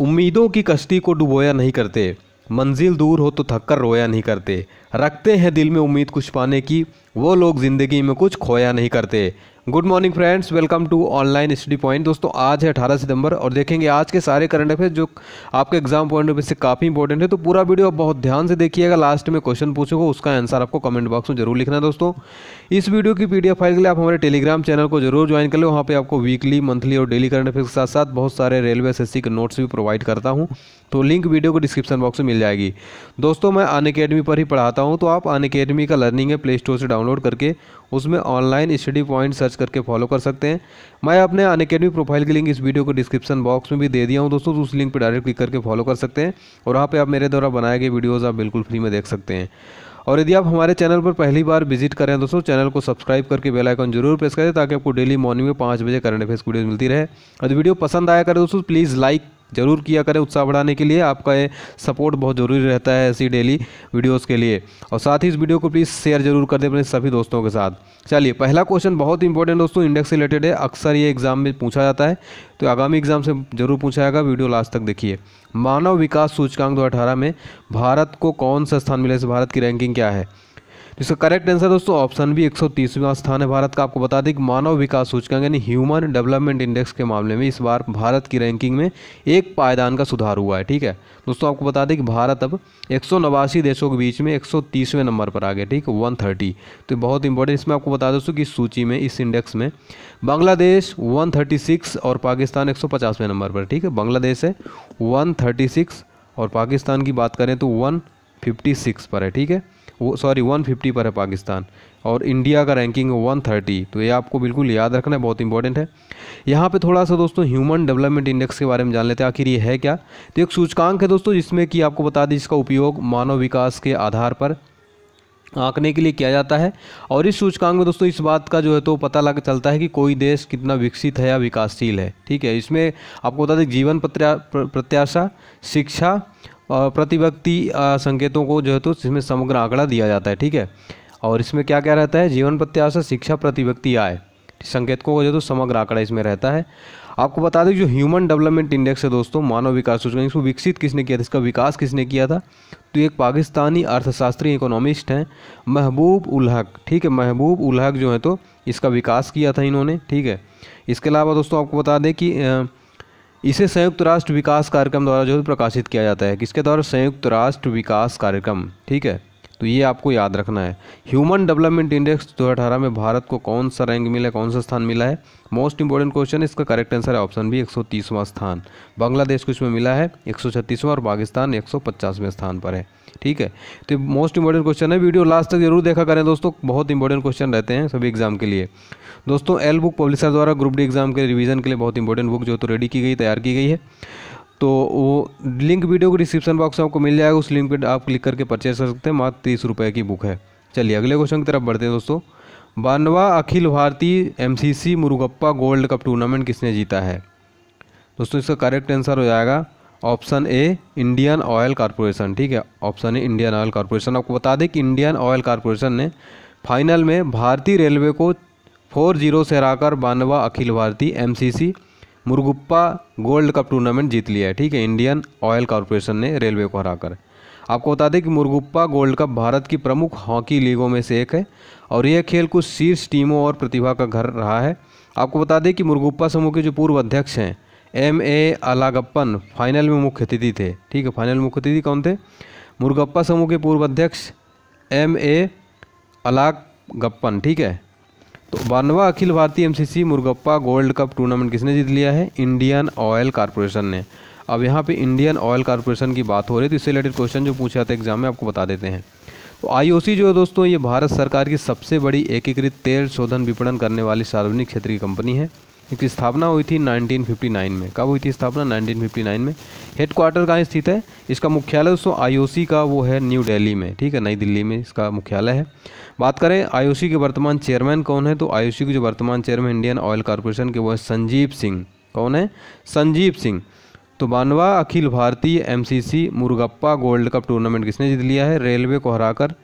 उम्मीदों की कश्ती को डुबोया नहीं करते मंजिल दूर हो तो थककर रोया नहीं करते रखते हैं दिल में उम्मीद कुछ पाने की वो लोग ज़िंदगी में कुछ खोया नहीं करते good morning friends welcome to online study point दोस्तों आज है 18 सितंबर और देखेंगे आज के सारे करंट अफेयर जो आपके एग्जाम पॉइंट ऑफ व्यू से काफ़ी इंपॉर्टेंट है तो पूरा वीडियो आप बहुत ध्यान से देखिएगा लास्ट में क्वेश्चन पूछोगे उसका आंसर आपको कमेंट बॉक्स में जरूर लिखना है दोस्तों इस वीडियो की पीडीएफ फाइल के लिए आप हमारे टेलीग्राम चैनल को जरूर ज्वाइन कर लें वहाँ पर आपको वीकली मंथली और डेली करंट अफेयर के साथ साथ बहुत सारे रेलवे एस के नोट्स भी प्रोवाइड करता हूँ तो लिंक वीडियो को डिस्क्रिप्शन बॉक्स में मिल जाएगी दोस्तों मैं अन अकेडमी पर ही पढ़ाता हूँ तो आप अन अकेडमी का लर्निंग है प्ले स्टोर से डाउनलोड करके उसमें ऑनलाइन स्टडी पॉइंट सर्च करके फॉलो कर सकते हैं मैं अपने अन अकेडमी प्रोफाइल की लिंक इस वीडियो को डिस्क्रिप्शन बॉक्स में भी दे दिया हूँ दोस्तों तो उस लिंक पर डायरेक्ट क्लिक करके फॉलो कर सकते हैं और वहाँ पर आप मेरे द्वारा बनाए गए वीडियोज़ आप बिल्कुल फ्री में देख सकते हैं और यदि आप हमारे चैनल पर पहली बार विजिट करें दोस्तों चैनल को सब्सक्राइब करके बेल आइकन जरूर प्रेस करें ताकि आपको डेली मॉर्निंग में पाँच बजे करंट अफेयर्स वीडियो मिलती रहे और वीडियो पसंद आया करें दोस्तों प्लीज़ लाइक ज़रूर किया करें उत्साह बढ़ाने के लिए आपका ये सपोर्ट बहुत ज़रूरी रहता है ऐसी डेली वीडियोस के लिए और साथ ही इस वीडियो को प्लीज़ शेयर जरूर कर दें अपने सभी दोस्तों के साथ चलिए पहला क्वेश्चन बहुत इंपॉर्टेंट दोस्तों इंडेक्स से रिलेटेड है अक्सर ये एग्ज़ाम में पूछा जाता है तो आगामी एग्जाम से जरूर पूछा जाएगा वीडियो लास्ट तक देखिए मानव विकास सूचकांक दो में भारत को कौन सा स्थान मिला इस भारत की रैंकिंग क्या है इसका करेक्ट आंसर दोस्तों ऑप्शन भी 130वां स्थान है भारत का आपको बता दें कि मानव विकास सूचकांक यानी ह्यूमन डेवलपमेंट इंडेक्स के मामले में इस बार भारत की रैंकिंग में एक पायदान का सुधार हुआ है ठीक है दोस्तों आपको बता दें कि भारत अब एक देशों के बीच में एक नंबर पर आ गया ठीक वन तो बहुत इंपॉर्टेंट इसमें आपको बता दोस्तों की सूची में इस इंडेक्स में बांग्लादेश वन और पाकिस्तान एक नंबर पर ठीक है बांग्लादेश है वन और पाकिस्तान की बात करें तो 156 पर है ठीक है वो सॉरी फिफ्टी पर है पाकिस्तान और इंडिया का रैंकिंग वन थर्टी तो ये आपको बिल्कुल याद रखना है बहुत इंपॉर्टेंट है यहाँ पे थोड़ा सा दोस्तों ह्यूमन डेवलपमेंट इंडेक्स के बारे में जान लेते हैं आखिर ये है क्या तो एक सूचकांक है दोस्तों जिसमें कि आपको बता दें इसका उपयोग मानव विकास के आधार पर आंकने के लिए किया जाता है और इस सूचकांक में दोस्तों इस बात का जो है तो पता लग चलता है कि कोई देश कितना विकसित है या विकासशील है ठीक है इसमें आपको बता दें जीवन प्रत्याशा शिक्षा प्रतिव्यक्ति संकेतों को जो है तो इसमें समग्र आंकड़ा दिया जाता है ठीक है और इसमें क्या क्या रहता है जीवन प्रत्याशा शिक्षा प्रतिव्यक्ति आय संकेतकों का जो तो समग्र आंकड़ा इसमें रहता है आपको बता दें जो ह्यूमन डेवलपमेंट इंडेक्स है दोस्तों मानव विकास सूचना इसको विकसित किसने किया था इसका विकास किसने किया था तो एक पाकिस्तानी अर्थशास्त्री इकोनॉमिस्ट हैं महबूब उल हक ठीक है महबूब उल हक जो है तो इसका विकास किया था इन्होंने ठीक है इसके अलावा दोस्तों आपको बता दें कि इसे संयुक्त राष्ट्र विकास कार्यक्रम द्वारा जो है प्रकाशित किया जाता है किसके द्वारा संयुक्त राष्ट्र विकास कार्यक्रम ठीक है तो ये आपको याद रखना है ह्यूमन डेवलपमेंट इंडेक्स 2018 में भारत को कौन सा रैंक मिला है कौन सा स्थान मिला है मोस्ट इंपॉर्टेंट क्वेश्चन इसका करेक्ट आंसर है ऑप्शन बी 130वां स्थान बांग्लादेश को इसमें मिला है 136वां और पाकिस्तान 150वें स्थान पर है ठीक है तो मोस्ट इंपॉर्टेंट क्वेश्चन है वीडियो लास्ट तक जरूर देखा करें दोस्तों बहुत इंपॉर्टेंट क्वेश्चन रहते हैं सभी एग्जाम के लिए दोस्तों एल बुक पब्लिशर द्वारा ग्रुप डी एग्ज़ाम के रिवीजन के लिए बहुत इंपॉर्टेंट बुक जो तो रेडी की गई तैयार की गई है तो वो लिंक वीडियो के डिस्क्रिप्शन बॉक्स में आपको मिल जाएगा उस लिंक पर आप क्लिक करके परचेज कर सकते हैं मात्र तीस रुपये की बुक है चलिए अगले क्वेश्चन की तरफ बढ़ते हैं दोस्तों बानवा अखिल भारतीय M Murugappa gold cup tournament किसने जीता है दोस्तों इसका करेक्ट आंसर हो जाएगा option A Indian Oil Corporation ठीक है option A Indian Oil Corporation आपको बता दें कि इंडियन ऑयल कॉरपोरेशन ने फाइनल में भारतीय रेलवे को फोर जीरो से हराकर बानवा अखिल भारतीय M Murugappa gold cup tournament जीत लिया है ठीक है इंडियन ऑयल कॉरपोरेशन ने रेलवे को हराकर आपको बता दें कि मुरगुप्पा गोल्ड कप भारत की प्रमुख हॉकी लीगों में से एक है और यह खेल कुछ शीर्ष टीमों और प्रतिभा का घर रहा है आपको बता दें कि मुरगुप्पा समूह के जो पूर्व अध्यक्ष हैं एम ए अलागप्पन फाइनल में मुख्य अतिथि थे ठीक है फाइनल मुख्य अतिथि कौन थे मुरगप्पा समूह के पूर्व अध्यक्ष एम ए अलागप्पन ठीक है तो बानवा अखिल भारतीय MCC Murugappa gold cup tournament किसने जीत लिया है इंडियन ऑयल कारपोरेशन ने अब यहाँ पे इंडियन ऑयल कारपोरेशन की बात हो रही है तो इससे रिलेटेड क्वेश्चन जो पूछा था एग्जाम में आपको बता देते हैं तो आईओसी जो है दोस्तों ये भारत सरकार की सबसे बड़ी एकीकृत तेल शोधन विपणन करने वाली सार्वजनिक क्षेत्र की कंपनी है इसकी स्थापना हुई थी 1959 में कब हुई थी स्थापना 1959 में हेड क्वार्टर कहाँ स्थित है इसका मुख्यालय दोस्तों आईओसी का वो है न्यू दिल्ली में ठीक है नई दिल्ली में इसका मुख्यालय है बात करें आईओसी के वर्तमान चेयरमैन कौन है तो आईओसी के जो वर्तमान चेयरमैन इंडियन ऑयल कॉरपोरेशन के वो है संजीव सिंह कौन है संजीव सिंह तो बानवा अखिल भारतीय M Murugappa gold cup tournament किसने जीत लिया है रेलवे को हराकर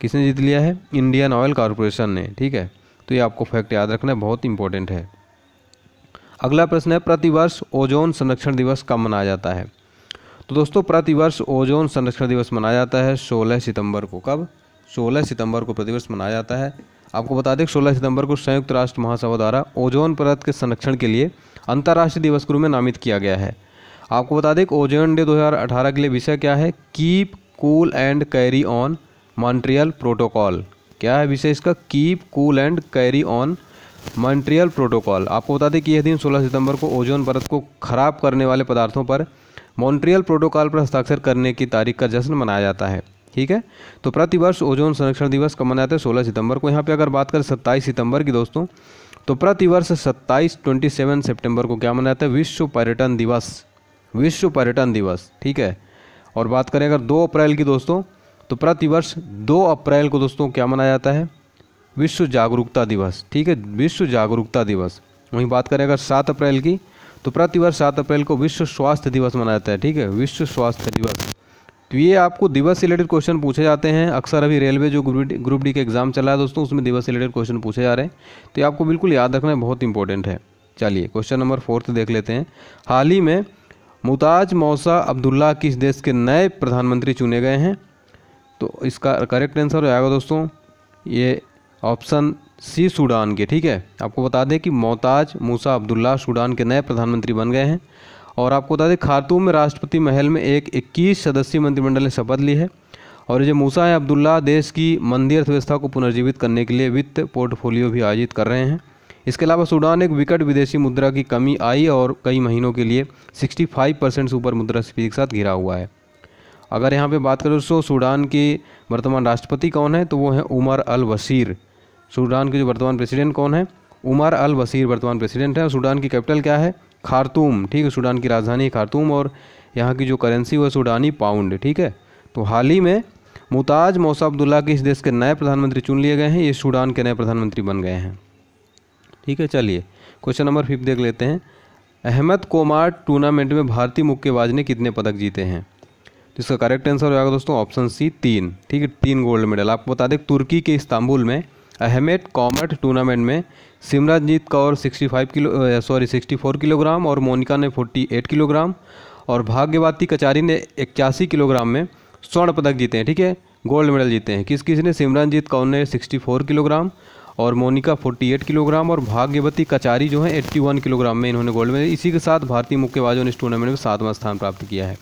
किसने जीत लिया है इंडियन ऑयल कॉरपोरेशन ने ठीक है तो ये आपको फैक्ट याद रखना बहुत इंपॉर्टेंट है अगला प्रश्न है प्रतिवर्ष ओजोन संरक्षण दिवस कब मनाया जाता है तो दोस्तों प्रतिवर्ष ओजोन संरक्षण दिवस मनाया जाता है 16 सितंबर को कब 16 सितंबर को प्रतिवर्ष मनाया जाता है आपको बता दें 16 सितंबर को संयुक्त राष्ट्र महासभा द्वारा ओजोन परत के संरक्षण के लिए अंतर्राष्ट्रीय दिवस के रूप में नामित किया गया है आपको बता दें कि ओजोन डे 2018 के लिए विषय क्या है keep cool and carry on Montreal protocol क्या है विषय इसका keep cool and carry on Montreal protocol आपको बता दें कि यह दिन 16 सितंबर को ओजोन परत को खराब करने वाले पदार्थों पर मॉन्ट्रियल प्रोटोकॉल पर हस्ताक्षर करने की तारीख का जश्न मनाया जाता है ठीक है तो प्रतिवर्ष ओजोन संरक्षण दिवस कब जाता है सोलह सितंबर को यहाँ पे अगर बात करें सत्ताईस सितंबर की दोस्तों तो प्रतिवर्ष सत्ताईस ट्वेंटी सेवन सेप्टेम्बर को क्या मनाया जाता है विश्व पर्यटन दिवस विश्व पर्यटन दिवस ठीक है और बात करें अगर दो अप्रैल की दोस्तों तो प्रतिवर्ष दो अप्रैल को दोस्तों क्या मनाया जाता है विश्व जागरूकता दिवस ठीक है विश्व जागरूकता दिवस वहीं बात करें अगर सात अप्रैल की तो प्रतिवर्ष सात अप्रैल को विश्व स्वास्थ्य दिवस मनाया जाता है ठीक है विश्व स्वास्थ्य दिवस तो ये आपको दिवस रिलेटेड क्वेश्चन पूछे जाते हैं अक्सर अभी रेलवे जो ग्रुप डी का एग्ज़ाम चला है दोस्तों उसमें दिवस रिलेटेड क्वेश्चन पूछे जा रहे हैं तो ये आपको बिल्कुल याद रखना बहुत इंपॉर्टेंट है चलिए क्वेश्चन नंबर फोर्थ देख लेते हैं हाल ही में मुताज मौसा अब्दुल्ला किस देश के नए प्रधानमंत्री चुने गए हैं तो इसका करेक्ट आंसर हो जाएगा दोस्तों ये ऑप्शन सी सूडान के ठीक है आपको बता दें कि मोहताज मूसा अब्दुल्ला सूडान के नए प्रधानमंत्री बन गए हैं और आपको बता दें खातूम में राष्ट्रपति महल में एक 21 सदस्यीय मंत्रिमंडल ने शपथ ली है और जो मूसा है अब्दुल्ला देश की मंदी अर्थव्यवस्था को पुनर्जीवित करने के लिए वित्त पोर्टफोलियो भी आयोजित कर रहे हैं इसके अलावा सूडान एक विकट विदेशी मुद्रा की कमी आई और कई महीनों के लिए 65 परसेंट सुपर मुद्रा मुद्रास्फीति के साथ घिरा हुआ है अगर यहाँ पे बात करें तो सूडान के वर्तमान राष्ट्रपति कौन है तो वो हैं उमर अल बशीर सूडान के जो वर्तमान प्रेसिडेंट कौन है उमर अल बसीर वर्तमान प्रेसिडेंट है सूडान की कैपिटल क्या है खारतूम ठीक है सूडान की राजधानी खारतूम और यहाँ की जो करेंसी वो सूडानी पाउंड ठीक है तो हाल ही में मुताज मौसा अब्दुल्ला के इस देश के नए प्रधानमंत्री चुन लिए गए हैं ये सूडान के नए प्रधानमंत्री बन गए हैं ठीक है चलिए क्वेश्चन नंबर फिफ्थ देख लेते हैं अहमद कोमार टूर्नामेंट में भारतीय मुक्केबाज ने कितने पदक जीते हैं जिसका तो इसका करेक्ट आंसर हो जाएगा दोस्तों ऑप्शन सी तीन ठीक है तीन गोल्ड मेडल आपको बता दें तुर्की के इस्तांबुल में अहमेट कॉमर्ट टूर्नामेंट में Simranjit Kaur 65 kilo sorry 64 kilogram और मोनिका ने 48 किलोग्राम और भाग्यवती कचारी ने इक्यासी किलोग्राम में स्वर्ण पदक जीते हैं ठीक है गोल्ड मेडल जीते हैं किस किसी ने सिमरनजीत कौर ने 64 किलोग्राम और मोनिका 48 किलोग्राम और भाग्यवती कचारी जो है 81 किलोग्राम में इन्होंने गोल्ड मेडल इसी के साथ भारतीय मुक्केबाजों ने इस टूर्नामेंट में सातवां स्थान प्राप्त किया है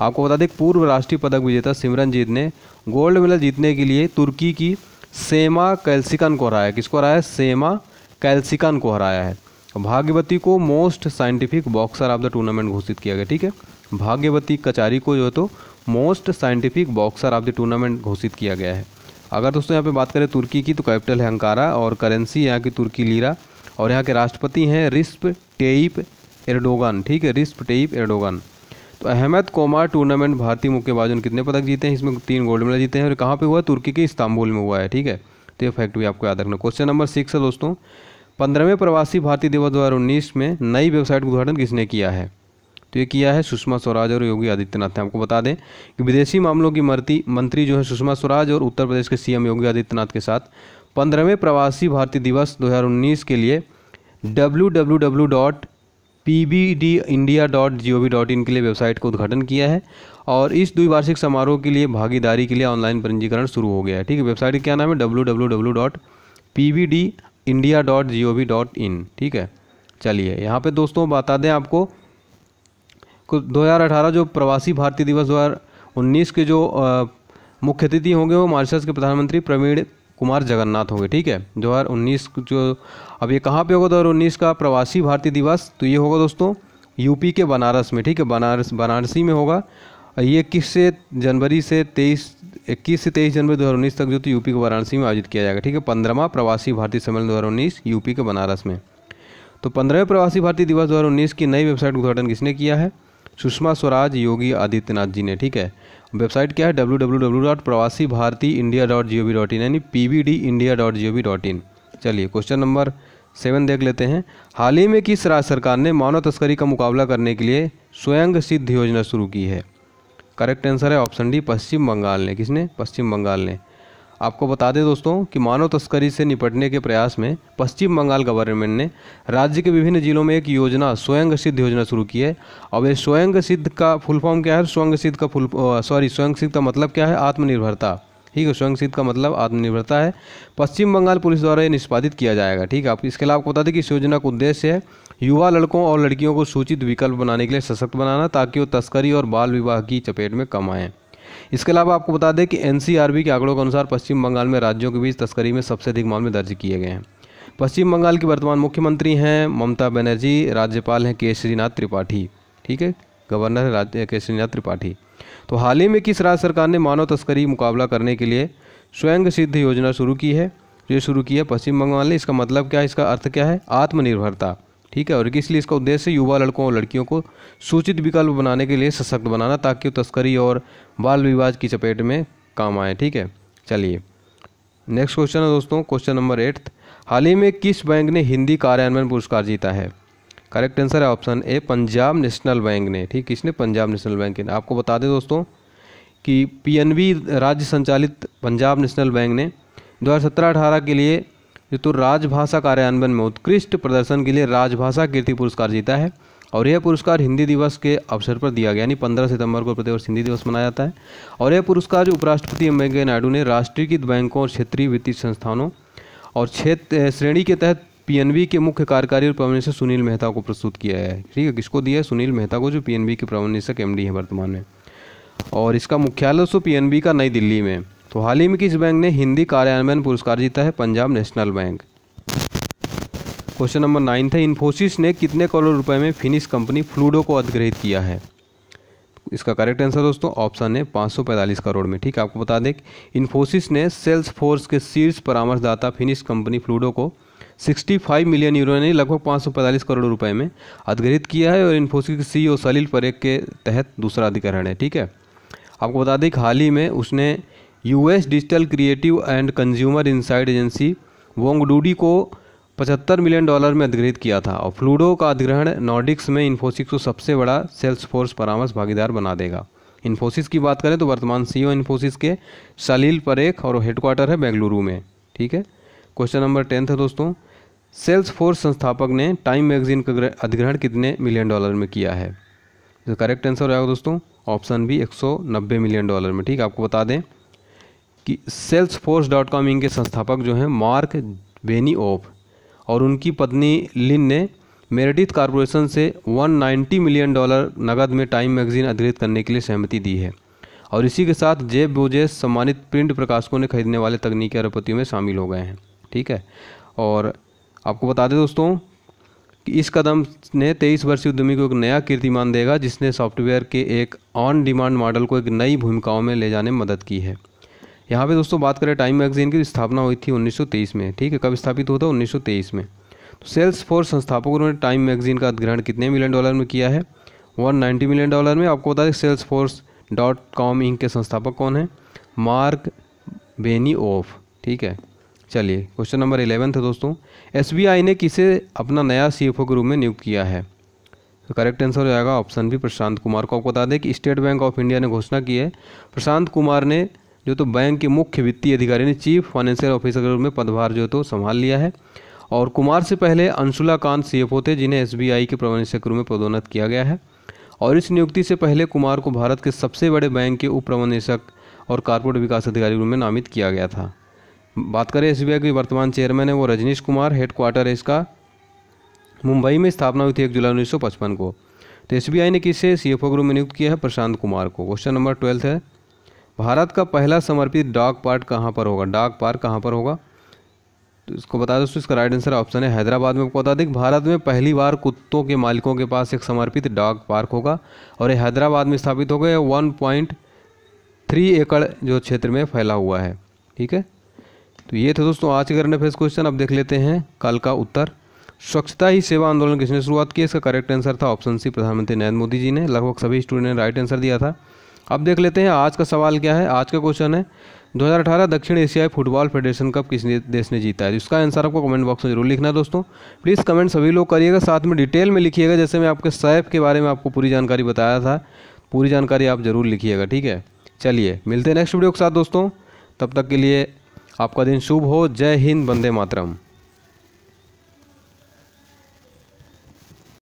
आपको बता दें पूर्व राष्ट्रीय पदक विजेता सिमरनजीत ने गोल्ड मेडल जीतने के लिए तुर्की की सेमा कैल्सिकन को हराया किसको हराया सेमा कैल्सिकन को हराया है भाग्यवती को most scientific boxer of the tournament घोषित किया गया ठीक है भाग्यवती कचारी को जो है तो most scientific boxer of the tournament घोषित किया गया है अगर दोस्तों यहाँ पे बात करें तुर्की की तो कैपिटल है अंकारा और करेंसी यहाँ की तुर्की लीरा और यहाँ के राष्ट्रपति हैं रिस्प टेप एरडोगन ठीक है Recep Tayyip Erdogan Ahmet Comert tournament भारतीय मुक्केबाजों ने कितने पदक जीते हैं इसमें तीन गोल्ड मेडल जीते हैं और कहाँ पे हुआ तुर्की के इस्तांबुल में हुआ है ठीक है तो ये फैक्ट भी आपको याद रखना क्वेश्चन नंबर सिक्स है दोस्तों पंद्रहवें प्रवासी भारतीय दिवस दो में नई वेबसाइट का उद्घाटन किसने किया है तो ये किया है सुषमा स्वराज और योगी आदित्यनाथ ने आपको बता दें कि विदेशी मामलों की मर्ती मंत्री जो है सुषमा स्वराज और उत्तर प्रदेश के सीएम योगी आदित्यनाथ के साथ पंद्रहवें प्रवासी भारतीय दिवस 2019 के लिए डब्ल्यू pbdindia.gov.in के लिए वेबसाइट का उद्घाटन किया है और इस द्विवार्षिक समारोह के लिए भागीदारी के लिए ऑनलाइन पंजीकरण शुरू हो गया है ठीक है वेबसाइट का क्या नाम है डब्ल्यू ठीक है चलिए यहाँ पे दोस्तों बता दें आपको 2018 जो प्रवासी भारतीय दिवस 2019 के जो मुख्य अतिथि होंगे वो मॉरिशस के प्रधानमंत्री प्रवीण कुमार जगन्नाथ होंगे ठीक है दो हज़ार उन्नीस जो अब ये कहाँ पे होगा दो हज़ार उन्नीस का प्रवासी भारतीय दिवस तो ये होगा दोस्तों यूपी के बनारस में ठीक है बनारस बनारसी में होगा ये इक्कीस से जनवरी से तेईस इक्कीस से तेईस जनवरी दो हज़ार उन्नीस तक जो तो यूपी के वाराणसी में आयोजित किया जाएगा ठीक है पंद्रहवा प्रवासी भारतीय सम्मेलन दो हज़ार उन्नीस यूपी के बनारस में तो पंद्रहवें प्रवासी भारतीय दिवस दो हज़ार उन्नीस की नई वेबसाइट उद्घाटन किसने किया है सुषमा स्वराज योगी आदित्यनाथ जी ने ठीक है वेबसाइट क्या है W W W dot Pravasi Bharati India dot G O V dot in यानी P V D India dot G O V dot in चलिए क्वेश्चन नंबर सेवन देख लेते हैं हाल ही में किस राज्य सरकार ने मानव तस्करी का मुकाबला करने के लिए स्वयं सिद्ध योजना शुरू की है करेक्ट आंसर है ऑप्शन डी पश्चिम बंगाल ने किसने पश्चिम बंगाल ने आपको बता दें दोस्तों कि मानव तस्करी से निपटने के प्रयास में पश्चिम बंगाल गवर्नमेंट ने राज्य के विभिन्न जिलों में एक योजना स्वयं सिद्ध योजना शुरू की है अब ये स्वयं सिद्ध का फुल फॉर्म क्या है स्वयं सिद्ध का फुल सॉरी स्वयं सिद्ध का मतलब क्या है आत्मनिर्भरता ठीक है स्वयं सिद्ध का मतलब आत्मनिर्भरता है पश्चिम बंगाल पुलिस द्वारा ये निष्पादित किया जाएगा ठीक है आप इसके अलावा आपको बता दें कि इस योजना का उद्देश्य है युवा लड़कों और लड़कियों को सूचित विकल्प बनाने के लिए सशक्त बनाना ताकि वो तस्करी और बाल विवाह की चपेट में कम आएँ इसके अलावा आपको बता दें कि एन के आंकड़ों के अनुसार पश्चिम बंगाल में राज्यों के बीच तस्करी में सबसे अधिक मामले दर्ज किए गए हैं पश्चिम बंगाल की वर्तमान मुख्यमंत्री हैं ममता बनर्जी राज्यपाल हैं केशरीनाथ त्रिपाठी ठीक है गवर्नर है राज्य केशरीनाथ त्रिपाठी तो हाल ही में किस राज्य सरकार ने मानव तस्करी मुकाबला करने के लिए स्वयं सिद्ध योजना शुरू की है जो शुरू की है पश्चिम बंगाल ने इसका मतलब क्या है इसका अर्थ क्या है आत्मनिर्भरता ठीक है और इसलिए इसका उद्देश्य युवा लड़कों और लड़कियों को सूचित विकल्प बनाने के लिए सशक्त बनाना ताकि तस्करी और बाल विवाद की चपेट में काम आए ठीक है चलिए नेक्स्ट क्वेश्चन है दोस्तों क्वेश्चन नंबर एट हाल ही में किस बैंक ने हिंदी कार्यान्वयन पुरस्कार जीता है करेक्ट आंसर है option A Punjab national bank ने ठीक किसने पंजाब नेशनल बैंक ने आपको बता दें दोस्तों कि पीएनबी राज्य संचालित पंजाब नेशनल बैंक ने सत्रह अठारह के लिए तो राजभाषा कार्यान्वयन में उत्कृष्ट प्रदर्शन के लिए राजभाषा कीर्ति पुरस्कार जीता है और यह पुरस्कार हिंदी दिवस के अवसर पर दिया गया यानी 15 सितंबर को प्रतिवर्ष हिंदी दिवस मनाया जाता है और यह पुरस्कार जो उपराष्ट्रपति एम वेंकैया नायडू ने राष्ट्रीयकृत बैंकों और क्षेत्रीय वित्तीय संस्थानों और क्षेत्र श्रेणी के तहत पीएनबी के मुख्य कार्यकारी और प्रबंधक सुनील मेहता को प्रस्तुत किया है ठीक है किसको दिया है सुनील मेहता को जो पीएनबी के प्रबंधक एम है वर्तमान में और इसका मुख्यालय सो पीएनबी का नई दिल्ली में तो हाल ही में किस बैंक ने हिंदी कार्यान्वयन पुरस्कार जीता है Punjab national bank question number nine था इन्फोसिस ने कितने करोड़ रुपए में फिनिश कंपनी फ्लूडो को अधिग्रहित किया है इसका करेक्ट आंसर दोस्तों ऑप्शन है पैंतालीस करोड़ में ठीक है आपको बता दें इन्फोसिस ने सेल्स फोर्स के शीर्ष परामर्शदाता फिनिश कंपनी फ्लूडो को 65 मिलियन यूरो ने लगभग पैंतालीस करोड़ रुपए में अधिग्रहित किया है और इन्फोसिस के ओ सलील परेख के तहत दूसरा अधिकरण है ठीक है आपको बता दें कि हाल ही में उसने US digital creative and consumer insight agency Wongdoody को 75 मिलियन डॉलर में अधिग्रहित किया था और फ्लूडो का अधिग्रहण नॉर्डिक्स में इन्फोसिस को सबसे बड़ा सेल्स फोर्स परामर्श भागीदार बना देगा इन्फोसिस की बात करें तो वर्तमान सीईओ इन्फोसिस के सलील परेख और हेडक्वार्टर है बेंगलुरु में ठीक है क्वेश्चन नंबर टेंथ है दोस्तों सेल्स फोर्स संस्थापक ने टाइम मैगजीन का अधिग्रहण कितने मिलियन डॉलर में किया है तो करेक्ट आंसर हो जाएगा दोस्तों ऑप्शन बी एक मिलियन डॉलर में ठीक है आपको बता दें कि सेल्स फोर्स डॉट कॉम इनके संस्थापक जो हैं मार्क बेनी ओफ और उनकी पत्नी लिन ने मेरेडिथ कॉरपोरेशन से 190 मिलियन डॉलर नकद में टाइम मैगजीन अधिकृत करने के लिए सहमति दी है और इसी के साथ जेब बोजेस सम्मानित प्रिंट प्रकाशकों ने खरीदने वाले तकनीकी अरबपतियों में शामिल हो गए हैं ठीक है और आपको बता दें दोस्तों कि इस कदम ने तेईस वर्षीय उद्यमी को एक नया कीर्तिमान देगा जिसने सॉफ्टवेयर के एक ऑन डिमांड मॉडल को एक नई भूमिकाओं में ले जाने में मदद की है यहाँ पे दोस्तों बात करें टाइम मैगजीन की तो स्थापना हुई थी 1923 में ठीक है कब स्थापित हुआ था 1923 में तो सेल्स फोर्स संस्थापकों ने टाइम मैगजीन का अधिग्रहण कितने मिलियन डॉलर में किया है 190 मिलियन डॉलर में आपको बता दें Salesforce dot com inc के संस्थापक कौन है मार्क बेनी ऑफ ठीक है चलिए क्वेश्चन नंबर इलेवन था दोस्तों एस ने किसे अपना नया सी के रूप में नियुक्त किया है तो करेक्ट आंसर हो जाएगा ऑप्शन भी प्रशांत कुमार को आपको बता दें कि स्टेट बैंक ऑफ इंडिया ने घोषणा की है प्रशांत कुमार ने जो तो बैंक के मुख्य वित्तीय अधिकारी ने चीफ फाइनेंशियल ऑफिसर के रूप में पदभार जो तो संभाल लिया है और कुमार से पहले अंशुला कांत सीएफओ थे जिन्हें एस के प्रबंध के रूप में पदोन्नत किया गया है और इस नियुक्ति से पहले कुमार को भारत के सबसे बड़े बैंक के उप प्रबंधक और कारपोरेट विकास अधिकारी रूप में नामित किया गया था बात करें एस के वर्तमान चेयरमैन है वो रजनीश कुमार हेडक्वार्टर है इसका मुंबई में स्थापना हुई थी एक जुलाई उन्नीस को तो एस ने किसे सी एफ ओ ग्रुप में नियुक्त किया है प्रशांत कुमार को क्वेश्चन नंबर ट्वेल्थ है भारत का पहला समर्पित डॉग पार्क कहाँ पर होगा डॉग पार्क कहाँ पर होगा तो इसको बता दोस्तों इसका राइट आंसर ऑप्शन है हैदराबाद में आपको बता दें भारत में पहली बार कुत्तों के मालिकों के पास एक समर्पित डॉग पार्क होगा और ये हैदराबाद में स्थापित हो यह वन पॉइंट थ्री एकड़ जो क्षेत्र में फैला हुआ है ठीक है तो ये थे दोस्तों आज के करंट अफेयर्स क्वेश्चन अब देख लेते हैं कल का उत्तर स्वच्छता ही सेवा आंदोलन किसने शुरुआत की इसका करेक्ट आंसर था ऑप्शन सी प्रधानमंत्री नरेंद्र मोदी जी ने लगभग सभी स्टूडेंट ने राइट आंसर दिया था अब देख लेते हैं आज का सवाल क्या है आज का क्वेश्चन है 2018 दक्षिण एशियाई फुटबॉल फेडरेशन कप किस देश ने जीता है तो इसका आंसर आपको कमेंट बॉक्स में जरूर लिखना है दोस्तों प्लीज़ कमेंट सभी लोग करिएगा साथ में डिटेल में लिखिएगा जैसे मैं आपके सैफ के बारे में आपको पूरी जानकारी बताया था पूरी जानकारी आप ज़रूर लिखिएगा ठीक है चलिए मिलते हैं नेक्स्ट वीडियो के साथ दोस्तों तब तक के लिए आपका दिन शुभ हो जय हिंद बंदे मातरम